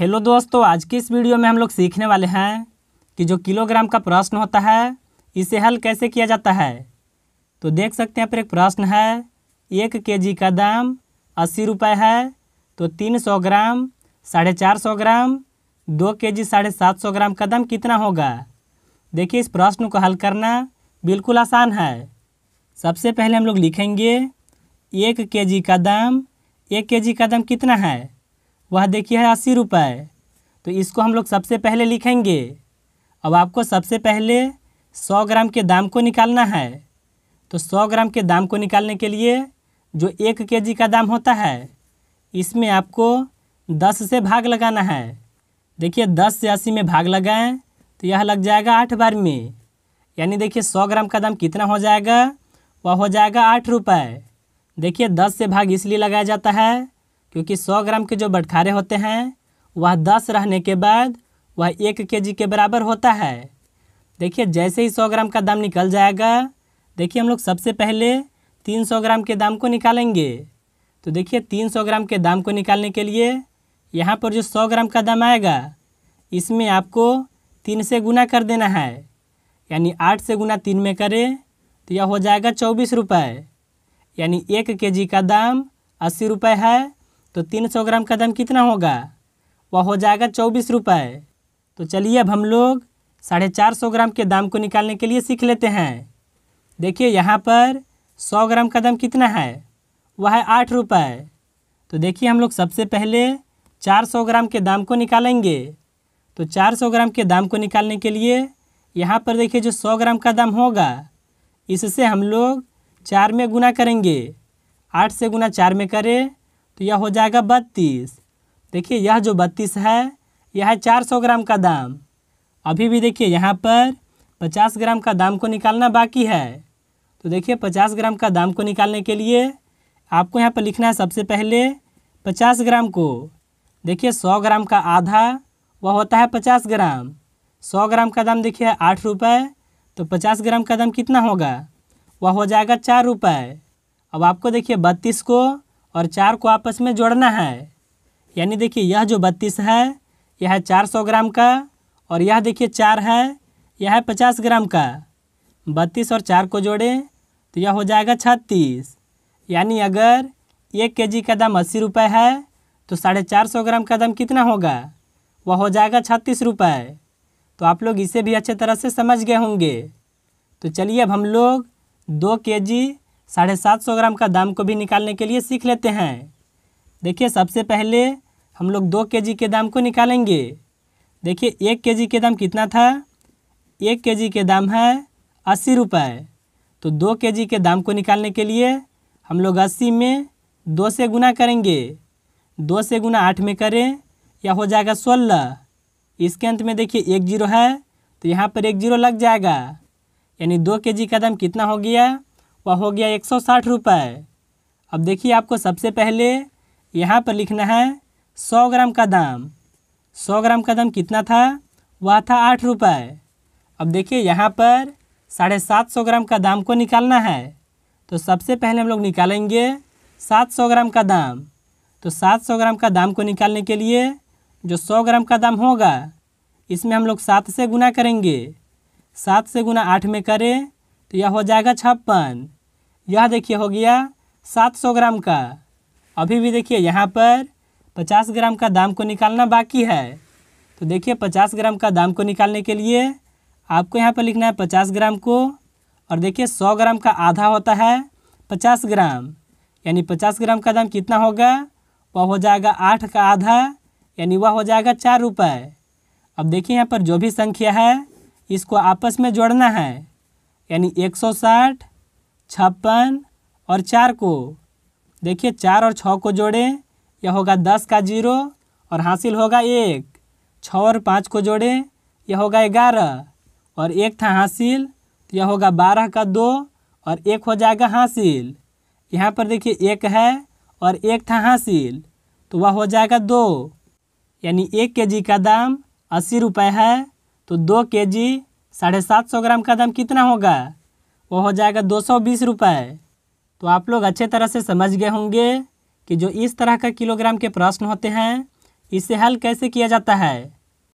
hello दोस्तों आज की इस वीडियो में हम लोग सीखने वाले हैं कि जो किलोग्राम का प्रश्न होता है इसे हल कैसे किया जाता है तो देख सकते हैं पर एक प्रश्न है एक केजी का दाम अस्सी रुपये है तो तीन सौ ग्राम साढ़े चार सौ ग्राम दो के जी साढ़े सात सौ ग्राम का दाम कितना होगा देखिए इस प्रश्न को हल करना बिल्कुल आसान है सबसे पहले हम लोग लिखेंगे एक के जी का दाम एक के जी का दाम कितना है वह देखिए है अस्सी रुपये तो इसको हम लोग सबसे पहले लिखेंगे अब आपको सबसे पहले सौ ग्राम के दाम को निकालना है तो सौ ग्राम के दाम को निकालने के लिए जो एक जी का दाम होता है इसमें आपको दस से भाग लगाना है देखिए दस से अस्सी में भाग लगाएं तो यह लग जाएगा आठ बार में यानी देखिए सौ ग्राम का दाम कितना हो जाएगा वह हो जाएगा आठ रुपये देखिए दस से भाग इसलिए लगाया जाता है क्योंकि सौ ग्राम के जो बटखारे होते हैं वह दस रहने के बाद वह एक के के बराबर होता है देखिए जैसे ही सौ ग्राम का दाम निकल जाएगा देखिए हम लोग सबसे पहले तीन सौ ग्राम के दाम को निकालेंगे तो देखिए तीन सौ ग्राम के दाम को निकालने के लिए यहाँ पर जो सौ ग्राम का दाम आएगा इसमें आपको तीन से गुना कर देना है यानी आठ से गुना तीन में करें तो यह हो जाएगा चौबीस रुपये यानी एक जी का दाम अस्सी रुपये है तो तीन सौ ग्राम का दाम कितना होगा वह हो जाएगा चौबीस रुपये तो चलिए अब हम लोग साढ़े चार सौ ग्राम के दाम को निकालने के लिए सीख लेते हैं देखिए यहाँ पर सौ ग्राम का दाम कितना है वह है आठ रुपये तो देखिए हम लोग सबसे पहले चार सौ ग्राम के दाम को निकालेंगे तो चार सौ ग्राम के दाम को निकालने के लिए यहाँ पर देखिए जो सौ ग्राम का दाम होगा इससे हम लोग चार में गुना करेंगे आठ से गुना चार में करें तो यह हो जाएगा बत्तीस देखिए यह जो बत्तीस है यह है चार सौ ग्राम का दाम अभी भी देखिए यहाँ पर पचास ग्राम का दाम को निकालना बाकी है तो देखिए पचास ग्राम का दाम को निकालने के लिए आपको यहाँ पर लिखना है सबसे पहले पचास ग्राम को देखिए सौ ग्राम का आधा वह होता है पचास ग्राम सौ ग्राम का दाम देखिए आठ रुपये तो पचास ग्राम का दाम कितना होगा वह हो जाएगा चार रुपये अब आपको देखिए बत्तीस को और चार को आपस में जोड़ना है यानी देखिए यह जो बत्तीस है यह चार सौ ग्राम का और यह देखिए चार है यह है पचास ग्राम का बत्तीस और चार को जोड़ें तो यह हो जाएगा छत्तीस यानी अगर एक के जी का दाम अस्सी रुपये है तो साढ़े चार सौ ग्राम का दाम कितना होगा वह हो जाएगा छत्तीस रुपये तो आप लोग इसे भी अच्छे तरह से समझ गए होंगे तो चलिए अब हम लोग दो के जी साढ़े सात सौ ग्राम का दाम को भी निकालने के लिए सीख लेते हैं देखिए सबसे पहले हम लोग दो के जी के दाम को निकालेंगे देखिए एक के जी के दाम कितना था एक के जी के दाम है अस्सी रुपये तो दो के जी के दाम को निकालने के लिए हम लोग अस्सी में दो से गुना करेंगे दो से गुना आठ में करें या हो जाएगा सोलह इसके अंत में देखिए एक जीरो है तो यहाँ पर एक जीरो लग जाएगा यानी दो के जी का दाम कितना हो गया वह हो गया एक सौ साठ रुपये अब देखिए आपको सबसे पहले यहाँ पर लिखना है सौ ग्राम का दाम सौ ग्राम का दाम कितना था वह था आठ रुपये अब देखिए यहाँ पर साढ़े सात सौ ग्राम का दाम को निकालना है तो सबसे पहले हम लोग निकालेंगे सात सौ ग्राम का दाम तो सात सौ ग्राम का दाम को निकालने के लिए जो सौ ग्राम का दाम होगा इसमें हम लोग सात से गुना करेंगे सात से गुना आठ में करें तो यह हो जाएगा छप्पन यह देखिए हो गया सात सौ ग्राम का अभी भी देखिए यहाँ पर पचास ग्राम का दाम को निकालना बाकी है तो देखिए पचास ग्राम का दाम को निकालने के लिए आपको यहाँ पर लिखना है पचास ग्राम को और देखिए सौ ग्राम का आधा होता है पचास ग्राम यानी पचास ग्राम का दाम कितना होगा वह हो जाएगा आठ का आधा यानी वह हो जाएगा चार रुपये अब देखिए यहाँ पर जो भी संख्या है इसको आपस में जोड़ना है यानी एक सौ साठ छप्पन और चार को देखिए चार और छः को जोड़ें यह होगा दस का जीरो और हासिल होगा एक छः और पाँच को जोड़ें यह होगा ग्यारह और एक था हासिल तो यह होगा बारह का दो और एक हो जाएगा हासिल यहाँ पर देखिए एक है और एक था हासिल तो वह हो जाएगा दो यानी एक केजी का दाम अस्सी रुपये है तो दो केजी साढ़े सात सौ ग्राम का दाम कितना होगा वो हो जाएगा दो सौ बीस रुपये तो आप लोग अच्छे तरह से समझ गए होंगे कि जो इस तरह का किलोग्राम के प्रश्न होते हैं इसे हल कैसे किया जाता है